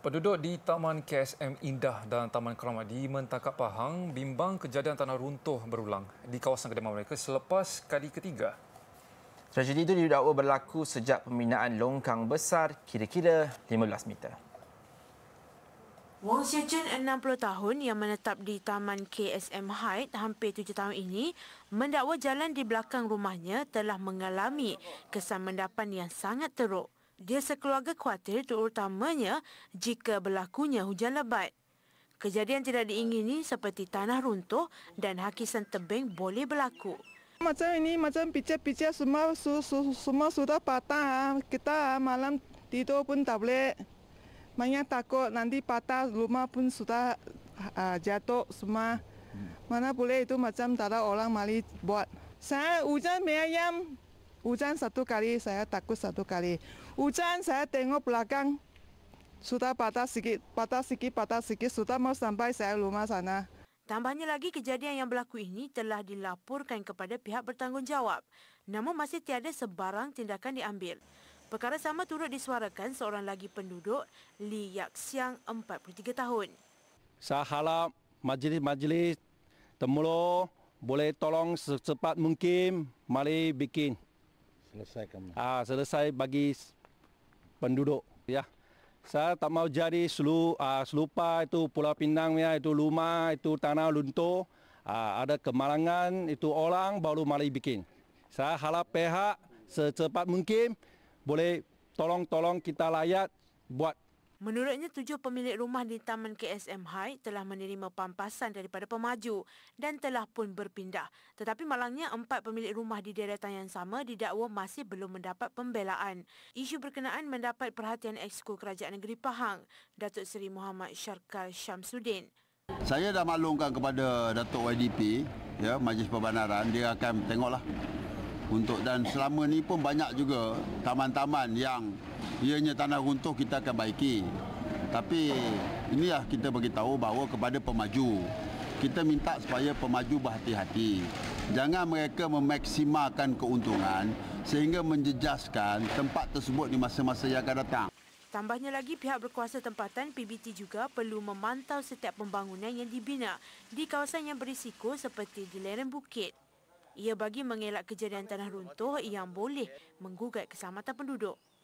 Penduduk di Taman KSM Indah dan Taman Keramat di Mentakap Pahang bimbang kejadian tanah runtuh berulang di kawasan kediaman mereka selepas kali ketiga. Tragedi itu didakwa berlaku sejak pembinaan longkang besar kira-kira 15 meter. Wong Xie Chen, 60 tahun yang menetap di Taman KSM Height hampir tujuh tahun ini mendakwa jalan di belakang rumahnya telah mengalami kesan mendapan yang sangat teruk dia sekeluarga khawatir terutamanya jika berlakunya hujan lebat. Kejadian tidak diingini seperti tanah runtuh dan hakisan tebing boleh berlaku. Macam ini, macam picit-picit semua, su, su, semua sudah patah. Kita malam tidur pun tak boleh. Banyak takut nanti patah rumah pun sudah uh, jatuh semua. Hmm. Mana boleh itu macam tak ada orang mali buat. Saya hujan meyam, Hujan satu kali, saya takut satu kali. Hujan, saya tengok belakang, sudah patah sikit, patah sikit, patah sikit, sudah mau sampai saya rumah sana. Tambahnya lagi, kejadian yang berlaku ini telah dilaporkan kepada pihak bertanggungjawab. Namun masih tiada sebarang tindakan diambil. Perkara sama turut disuarakan seorang lagi penduduk, Li Yak Siang, 43 tahun. Saya harap majlis-majlis temuluh boleh tolong secepat mungkin mari bikin selesaikan. Ah, selesai bagi penduduk ya. Saya tak mau jadi selu, ah, selupa itu Pulau Pinang ya, itu luma, itu tanah lunto Ah, ada kemalangan itu orang baru mari bikin. Saya harap pihak secepat mungkin boleh tolong-tolong kita layak buat Menurutnya, tujuh pemilik rumah di Taman KSM High telah menerima pampasan daripada pemaju dan telah pun berpindah. Tetapi malangnya, empat pemilik rumah di deretan yang sama didakwa masih belum mendapat pembelaan. Isu berkenaan mendapat perhatian Exko Kerajaan Negeri Pahang, Datuk Seri Muhammad Syarkal Syamsuddin. Saya dah maklumkan kepada Datuk YDP, ya, Majlis Perbandaran, dia akan tengoklah untuk dan selama ni pun banyak juga taman-taman yang ianya tanah runtuh kita akan baiki. Tapi inilah kita bagi tahu bahawa kepada pemaju. Kita minta supaya pemaju berhati-hati. Jangan mereka memaksimalkan keuntungan sehingga menjejaskan tempat tersebut di masa-masa yang akan datang. Tambahnya lagi pihak berkuasa tempatan PBT juga perlu memantau setiap pembangunan yang dibina di kawasan yang berisiko seperti di lereng bukit. Ia bagi mengelak kejadian tanah runtuh yang boleh menggugat keselamatan penduduk.